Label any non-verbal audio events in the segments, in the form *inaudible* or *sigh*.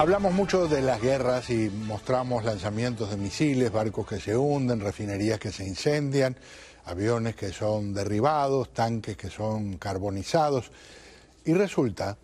Hablamos mucho de las guerras y mostramos lanzamientos de misiles, barcos que se hunden, refinerías que se incendian, aviones que son derribados, tanques que son carbonizados. Y resulta,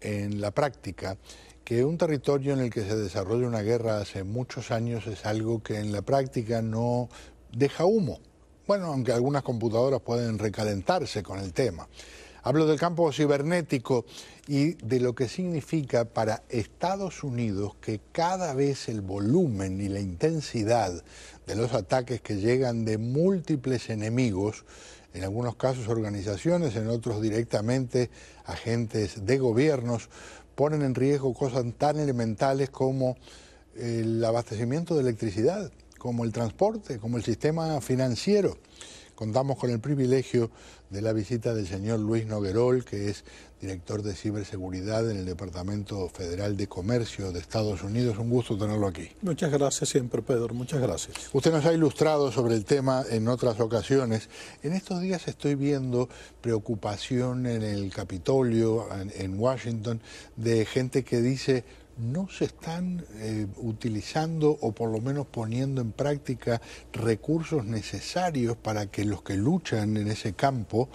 en la práctica, que un territorio en el que se desarrolla una guerra hace muchos años es algo que en la práctica no deja humo. Bueno, aunque algunas computadoras pueden recalentarse con el tema. Hablo del campo cibernético y de lo que significa para Estados Unidos que cada vez el volumen y la intensidad de los ataques que llegan de múltiples enemigos, en algunos casos organizaciones, en otros directamente agentes de gobiernos, ponen en riesgo cosas tan elementales como el abastecimiento de electricidad, como el transporte, como el sistema financiero. Contamos con el privilegio de la visita del señor Luis Noguerol, que es director de ciberseguridad en el Departamento Federal de Comercio de Estados Unidos. Un gusto tenerlo aquí. Muchas gracias siempre, Pedro. Muchas gracias. Usted nos ha ilustrado sobre el tema en otras ocasiones. En estos días estoy viendo preocupación en el Capitolio, en, en Washington, de gente que dice no se están eh, utilizando o por lo menos poniendo en práctica recursos necesarios para que los que luchan en ese campo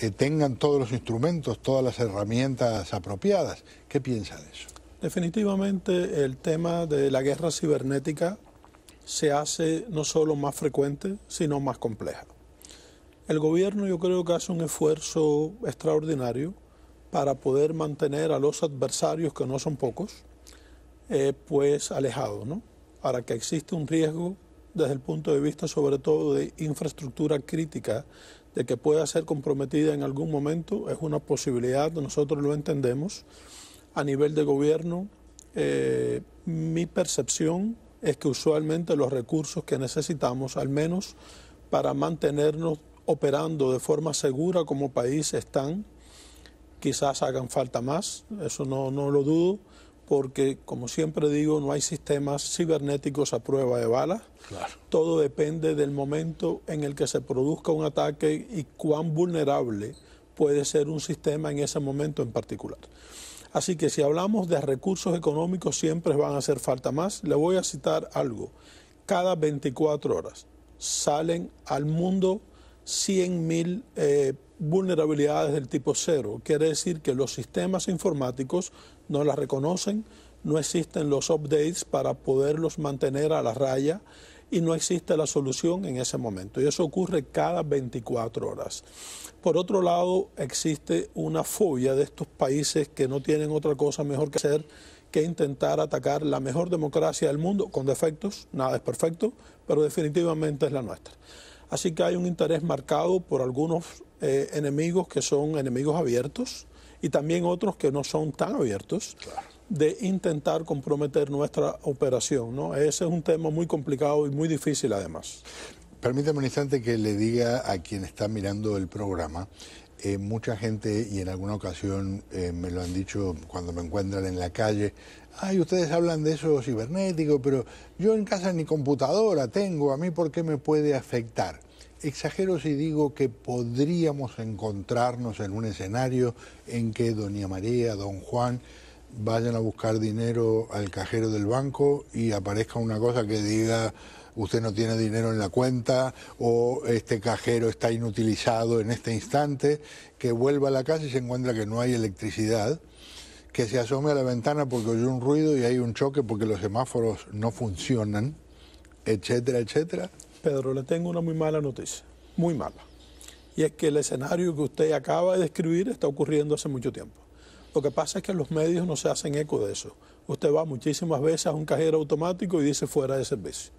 eh, tengan todos los instrumentos, todas las herramientas apropiadas. ¿Qué piensa de eso? Definitivamente el tema de la guerra cibernética se hace no solo más frecuente, sino más compleja. El gobierno yo creo que hace un esfuerzo extraordinario para poder mantener a los adversarios, que no son pocos, eh, pues alejado, ¿no? Para que existe un riesgo desde el punto de vista sobre todo de infraestructura crítica, de que pueda ser comprometida en algún momento, es una posibilidad, nosotros lo entendemos. A nivel de gobierno, eh, mi percepción es que usualmente los recursos que necesitamos, al menos para mantenernos operando de forma segura como país, están. Quizás hagan falta más, eso no, no lo dudo, porque, como siempre digo, no hay sistemas cibernéticos a prueba de balas. Todo depende del momento en el que se produzca un ataque y cuán vulnerable puede ser un sistema en ese momento en particular. Así que si hablamos de recursos económicos siempre van a hacer falta más. Le voy a citar algo. Cada 24 horas salen al mundo 100.000 personas vulnerabilidades del tipo cero. Quiere decir que los sistemas informáticos no las reconocen, no existen los updates para poderlos mantener a la raya y no existe la solución en ese momento. Y eso ocurre cada 24 horas. Por otro lado, existe una fobia de estos países que no tienen otra cosa mejor que hacer que intentar atacar la mejor democracia del mundo, con defectos, nada es perfecto, pero definitivamente es la nuestra. Así que hay un interés marcado por algunos eh, enemigos que son enemigos abiertos y también otros que no son tan abiertos de intentar comprometer nuestra operación. Ese es un tema muy complicado y muy difícil además. Permítame un instante que le diga a quien está mirando el programa eh, mucha gente, y en alguna ocasión eh, me lo han dicho cuando me encuentran en la calle, ay, ustedes hablan de eso cibernético, pero yo en casa ni computadora tengo, a mí por qué me puede afectar. Exagero si digo que podríamos encontrarnos en un escenario en que doña María, don Juan, vayan a buscar dinero al cajero del banco y aparezca una cosa que diga usted no tiene dinero en la cuenta o este cajero está inutilizado en este instante, que vuelva a la casa y se encuentra que no hay electricidad, que se asome a la ventana porque oye un ruido y hay un choque porque los semáforos no funcionan, etcétera, etcétera. Pedro, le tengo una muy mala noticia, muy mala. Y es que el escenario que usted acaba de describir está ocurriendo hace mucho tiempo. Lo que pasa es que los medios no se hacen eco de eso. Usted va muchísimas veces a un cajero automático y dice fuera de servicio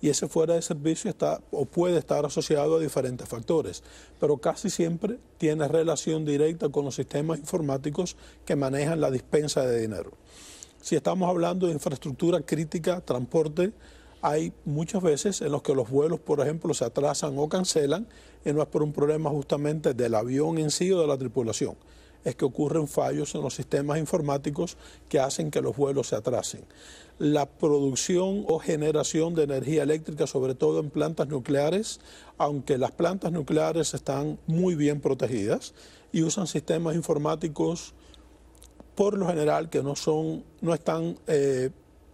y ese fuera de servicio está o puede estar asociado a diferentes factores, pero casi siempre tiene relación directa con los sistemas informáticos que manejan la dispensa de dinero. Si estamos hablando de infraestructura crítica, transporte, hay muchas veces en los que los vuelos, por ejemplo, se atrasan o cancelan y no es por un problema justamente del avión en sí o de la tripulación, es que ocurren fallos en los sistemas informáticos que hacen que los vuelos se atrasen. La producción o generación de energía eléctrica, sobre todo en plantas nucleares, aunque las plantas nucleares están muy bien protegidas y usan sistemas informáticos por lo general que no son, no están eh,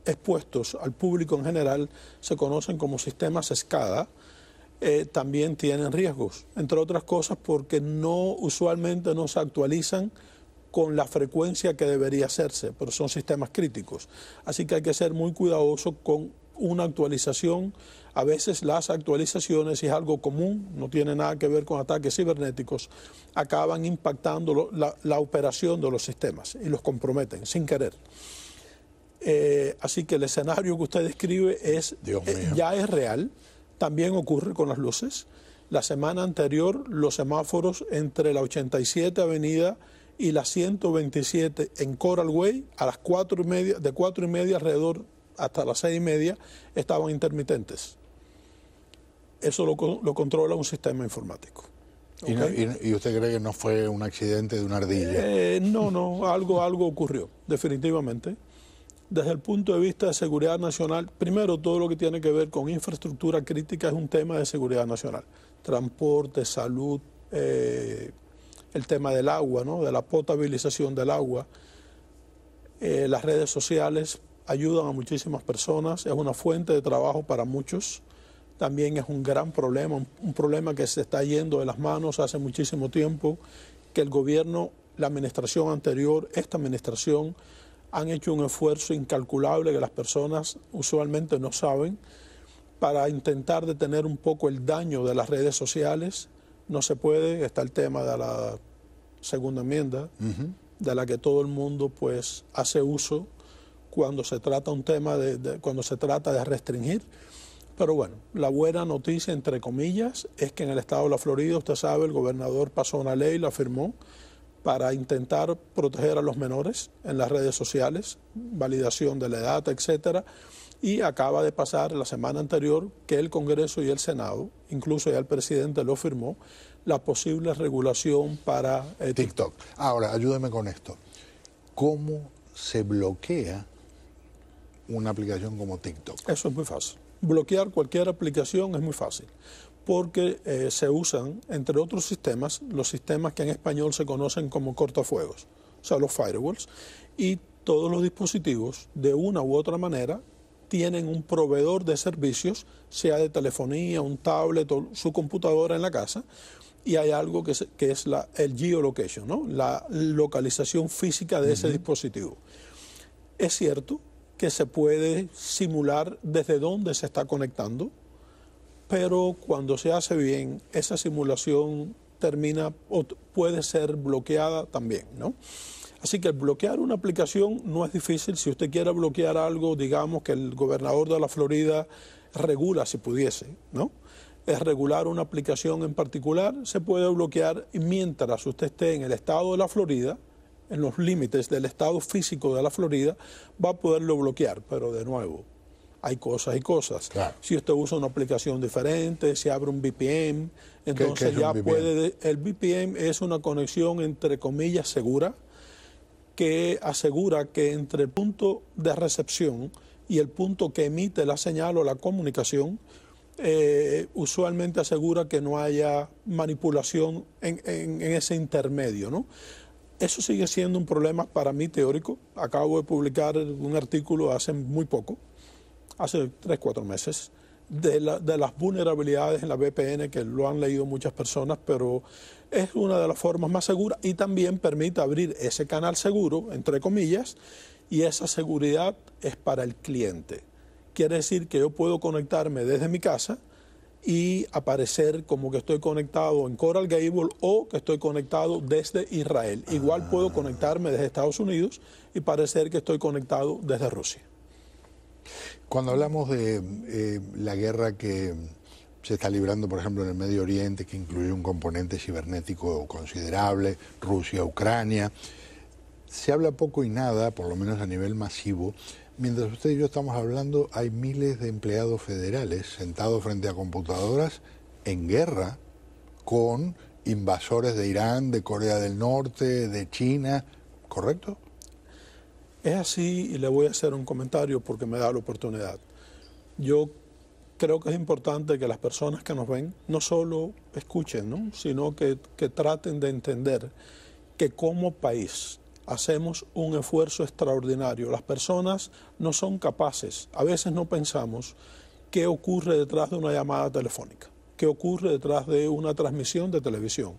expuestos al público en general, se conocen como sistemas escada eh, también tienen riesgos, entre otras cosas porque no usualmente no se actualizan con la frecuencia que debería hacerse, pero son sistemas críticos. Así que hay que ser muy cuidadoso con una actualización. A veces las actualizaciones, si es algo común, no tiene nada que ver con ataques cibernéticos, acaban impactando la, operación de los sistemas y los comprometen sin querer. Eh, así que el escenario que usted describe es, eh, ya es real. También ocurre con las luces. La semana anterior, los semáforos entre la 87 Avenida y la 127 en Coral Way, a las 4 y media, de 4 y media alrededor hasta las 6 y media, estaban intermitentes. Eso lo, controla un sistema informático. ¿Y, usted cree que no fue un accidente de una ardilla? Eh, no, no, algo, algo ocurrió, definitivamente desde el punto de vista de seguridad nacional, primero todo lo que tiene que ver con infraestructura crítica es un tema de seguridad nacional. Transporte, salud, eh, el tema del agua, ¿no? de la potabilización del agua. Eh, las redes sociales ayudan a muchísimas personas, es una fuente de trabajo para muchos. También es un gran problema, un problema que se está yendo de las manos hace muchísimo tiempo, que el gobierno, la administración anterior, esta administración, han hecho un esfuerzo incalculable que las personas usualmente no saben para intentar detener un poco el daño de las redes sociales. No se puede, está el tema de la segunda enmienda, de la que todo el mundo pues hace uso cuando se trata un tema de, cuando se trata de restringir. Pero bueno, la buena noticia entre comillas es que en el estado de la Florida, usted sabe, el gobernador pasó una ley, la firmó para intentar proteger a los menores en las redes sociales, validación de la edad, etcétera. Y acaba de pasar la semana anterior que el Congreso y el Senado, incluso ya el presidente lo firmó, la posible regulación para eh, TikTok. Ahora, ayúdeme con esto. ¿Cómo se bloquea una aplicación como TikTok? Eso es muy fácil. Bloquear cualquier aplicación es muy fácil porque eh, se usan, entre otros sistemas, los sistemas que en español se conocen como cortafuegos, o sea, los firewalls, y todos los dispositivos, de una u otra manera, tienen un proveedor de servicios, sea de telefonía, un tablet o su computadora en la casa, y hay algo que es, la, el geolocation, ¿no? la localización física de ese dispositivo. Es cierto que se puede simular desde dónde se está conectando, pero cuando se hace bien, esa simulación termina o puede ser bloqueada también, ¿no? Así que bloquear una aplicación no es difícil. Si usted quiere bloquear algo, digamos que el gobernador de la Florida regula si pudiese, ¿no? Es regular una aplicación en particular, se puede bloquear mientras usted esté en el estado de la Florida, en los límites del estado físico de la Florida, va a poderlo bloquear, pero de nuevo, hay cosas y cosas. Si usted usa una aplicación diferente, si abre un VPN, entonces ya puede... El VPN es una conexión entre comillas segura que asegura que entre el punto de recepción y el punto que emite la señal o la comunicación, eh, usualmente asegura que no haya manipulación en, en, ese intermedio. ¿no? Eso sigue siendo un problema para mí teórico. Acabo de publicar un artículo hace muy poco hace tres cuatro meses, de, las vulnerabilidades en la VPN, que lo han leído muchas personas, pero es una de las formas más seguras y también permite abrir ese canal seguro, entre comillas, y esa seguridad es para el cliente. Quiere decir que yo puedo conectarme desde mi casa y aparecer como que estoy conectado en Coral Gable o que estoy conectado desde Israel. Igual puedo conectarme desde Estados Unidos y parecer que estoy conectado desde Rusia. Cuando hablamos de eh, la guerra que se está librando, por ejemplo, en el Medio Oriente, que incluye un componente cibernético considerable, Rusia, Ucrania, se habla poco y nada, por lo menos a nivel masivo, Mientras usted y yo estamos hablando, hay miles de empleados federales sentados frente a computadoras en guerra con invasores de Irán, de Corea del Norte, de China, ¿correcto? Es así y le voy a hacer un comentario porque me da la oportunidad. Yo creo que es importante que las personas que nos ven no solo escuchen, ¿no? sino que, que traten de entender que como país hacemos un esfuerzo extraordinario. Las personas no son capaces, a veces no pensamos qué ocurre detrás de una llamada telefónica, qué ocurre detrás de una transmisión de televisión.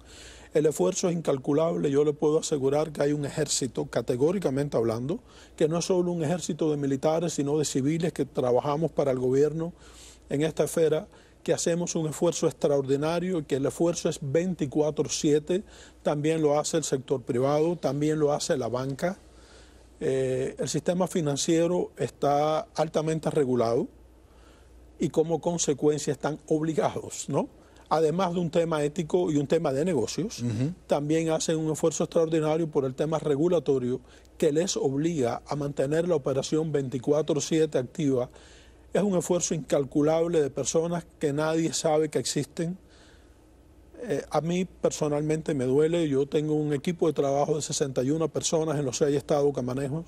El esfuerzo es incalculable, yo le puedo asegurar que hay un ejército, categóricamente hablando, que no es solo un ejército de militares, sino de civiles que trabajamos para el gobierno en esta esfera que hacemos un esfuerzo extraordinario que el esfuerzo es 24/7, también lo hace el sector privado, también lo hace la banca. Eh, el sistema financiero está altamente regulado y como consecuencia están obligados, ¿no? además de un tema ético y un tema de negocios, también hacen un esfuerzo extraordinario por el tema regulatorio que les obliga a mantener la operación 24/7 activa. Es un esfuerzo incalculable de personas que nadie sabe que existen. Eh, a mí personalmente me duele, yo tengo un equipo de trabajo de 61 personas en los seis estados que manejo.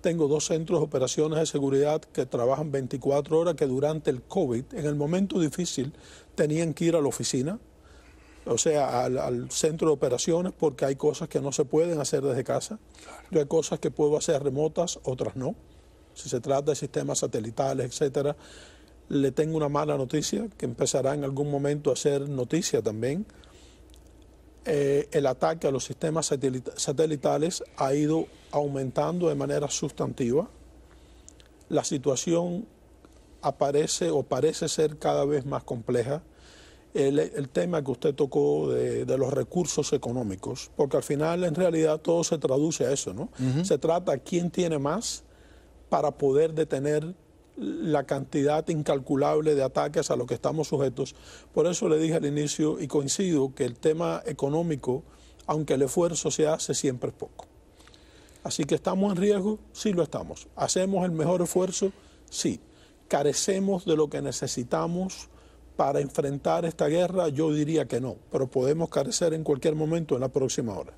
Tengo dos centros de operaciones de seguridad que trabajan 24 horas, que durante el COVID, en el momento difícil, tenían que ir a la oficina, o sea, al, centro de operaciones, porque hay cosas que no se pueden hacer desde casa. Yo hay cosas que puedo hacer remotas, otras no. Si se trata de sistemas satelitales, etcétera, le tengo una mala noticia que empezará en algún momento a ser noticia también eh, el ataque a los sistemas satelitales ha ido aumentando de manera sustantiva. La situación aparece o parece ser cada vez más compleja. El, tema que usted tocó de, los recursos económicos, porque al final en realidad todo se traduce a eso, ¿no? Se trata de quién tiene más para poder detener la cantidad incalculable de ataques a los que estamos sujetos. Por eso le dije al inicio, y coincido, que el tema económico, aunque el esfuerzo se hace, siempre es poco. Así que estamos en riesgo, sí lo estamos. ¿Hacemos el mejor esfuerzo? Sí. ¿Carecemos de lo que necesitamos para enfrentar esta guerra? Yo diría que no, pero podemos carecer en cualquier momento en la próxima hora.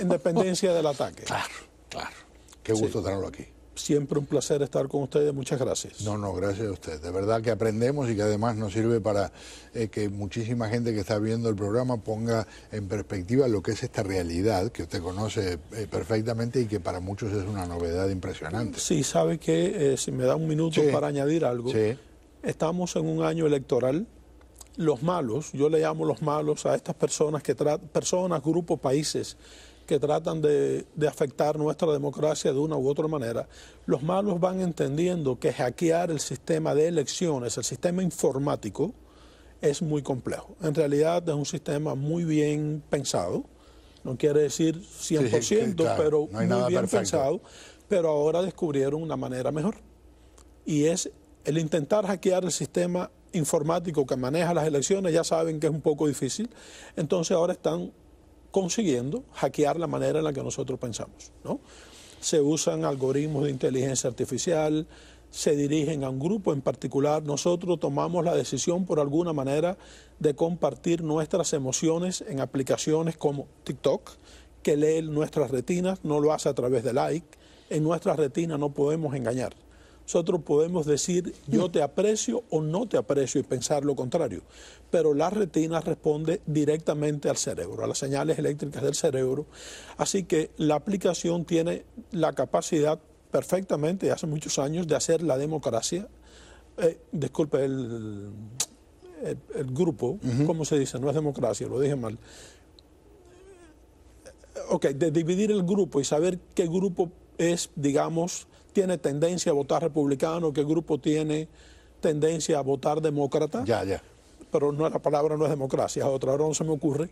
independencia del ataque. *laughs* Claro, claro. Qué gusto tenerlo aquí. Siempre un placer estar con ustedes, muchas gracias. No, no, gracias a usted. De verdad que aprendemos y que además nos sirve para eh, que muchísima gente que está viendo el programa ponga en perspectiva lo que es esta realidad que usted conoce eh, perfectamente y que para muchos es una novedad impresionante. Sí, sabe que eh, si me da un minuto para añadir algo, sí. estamos en un año electoral. Los malos, yo le llamo los malos a estas personas que personas, grupos, países que tratan de, afectar nuestra democracia de una u otra manera, los malos van entendiendo que hackear el sistema de elecciones, el sistema informático, es muy complejo. En realidad es un sistema muy bien pensado, no quiere decir 100%, pero muy bien pensado, pero ahora descubrieron una manera mejor. Y es el intentar hackear el sistema informático que maneja las elecciones, ya saben que es un poco difícil, entonces ahora están consiguiendo hackear la manera en la que nosotros pensamos. ¿no? Se usan algoritmos de inteligencia artificial, se dirigen a un grupo en particular, nosotros tomamos la decisión por alguna manera de compartir nuestras emociones en aplicaciones como TikTok, que lee nuestras retinas, no lo hace a través de like, en nuestras retinas no podemos engañar. Nosotros podemos decir yo te aprecio o no te aprecio y pensar lo contrario, pero la retina responde directamente al cerebro, a las señales eléctricas del cerebro, así que la aplicación tiene la capacidad perfectamente hace muchos años de hacer la democracia, eh, disculpe, el, el, grupo, ¿cómo se dice? No es democracia, lo dije mal. Ok, de dividir el grupo y saber qué grupo es, digamos, tiene tendencia a votar republicano, qué grupo tiene tendencia a votar demócrata. Ya, ya. Pero no la palabra no es democracia, otra hora no se me ocurre.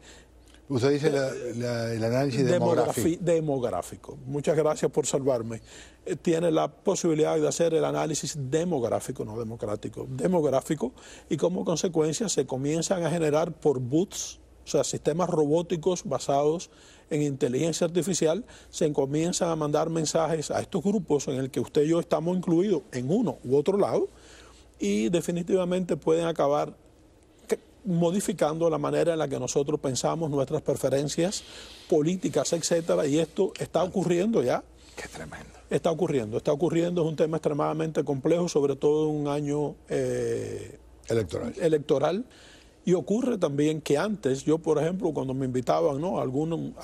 Usted dice el análisis demográfico. demográfico. Muchas gracias por salvarme. Eh, tiene la posibilidad de hacer el análisis demográfico, no democrático, demográfico, y como consecuencia se comienzan a generar por boots, o sea, sistemas robóticos basados en inteligencia artificial, se comienzan a mandar mensajes a estos grupos en el que usted y yo estamos incluidos en uno u otro lado y definitivamente pueden acabar modificando la manera en la que nosotros pensamos, nuestras preferencias políticas, etcétera, y esto está ocurriendo ya. Qué tremendo. Está ocurriendo, está ocurriendo, es un tema extremadamente complejo, sobre todo en un año eh, electoral. electoral y ocurre también que antes, yo por ejemplo, cuando me invitaban ¿no? a,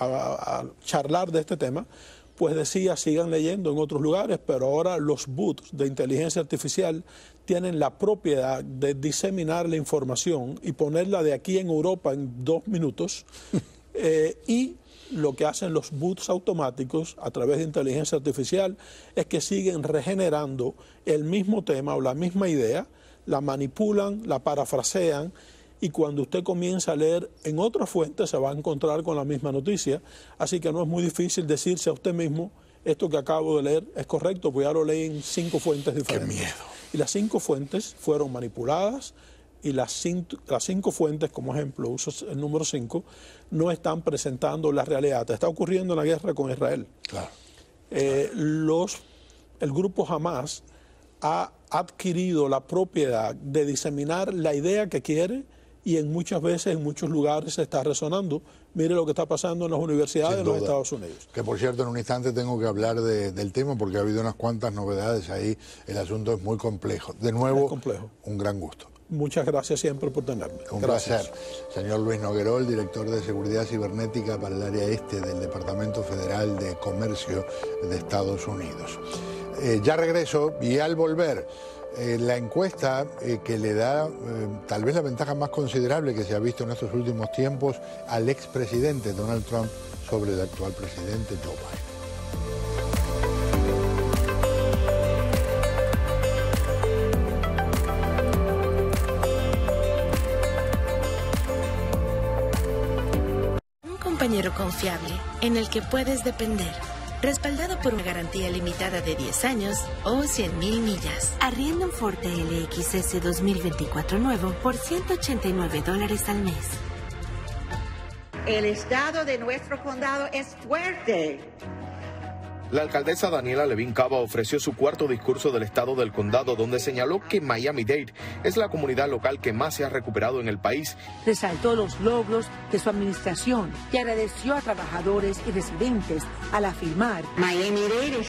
a, charlar de este tema, pues decía, sigan leyendo en otros lugares, pero ahora los boots de inteligencia artificial tienen la propiedad de diseminar la información y ponerla de aquí en Europa en dos minutos. *laughs* Eh, y lo que hacen los boots automáticos a través de inteligencia artificial es que siguen regenerando el mismo tema o la misma idea, la manipulan, la parafrasean y cuando usted comienza a leer en otras fuentes se va a encontrar con la misma noticia, así que no es muy difícil decirse a usted mismo, esto que acabo de leer es correcto, porque ya lo leí en cinco fuentes diferentes. miedo. Y las cinco fuentes fueron manipuladas y las cinco, las cinco fuentes, como ejemplo, uso el número cinco, no están presentando la realidad. Está ocurriendo la guerra con Israel. Claro. Eh, los, el grupo Hamas ha adquirido la propiedad de diseminar la idea que quiere y en muchas veces, en muchos lugares se está resonando. Mire lo que está pasando en las universidades de los Estados Unidos. Que por cierto, en un instante tengo que hablar del tema porque ha habido unas cuantas novedades ahí. El asunto es muy complejo. De nuevo, un gran gusto. Muchas gracias siempre por tenerme. Un placer. Señor Luis Noguerol, director de Seguridad Cibernética para el área este del Departamento Federal de Comercio de Estados Unidos. Eh, ya regreso y al volver eh, la encuesta eh, que le da eh, tal vez la ventaja más considerable que se ha visto en estos últimos tiempos al expresidente Donald Trump sobre el actual presidente Joe Biden. Un compañero confiable en el que puedes depender respaldado por una garantía limitada de 10 años o 100.000 mil millas. Arrienda un Ford LXS 2024 nuevo por 189 dólares al mes. El estado de nuestro condado es fuerte la alcaldesa Daniela Levin Cava ofreció su cuarto discurso del estado del condado, donde señaló que Miami-Dade es la comunidad local que más se ha recuperado en el país. Resaltó los logros de su administración y agradeció a trabajadores y residentes al afirmar: Miami-Dade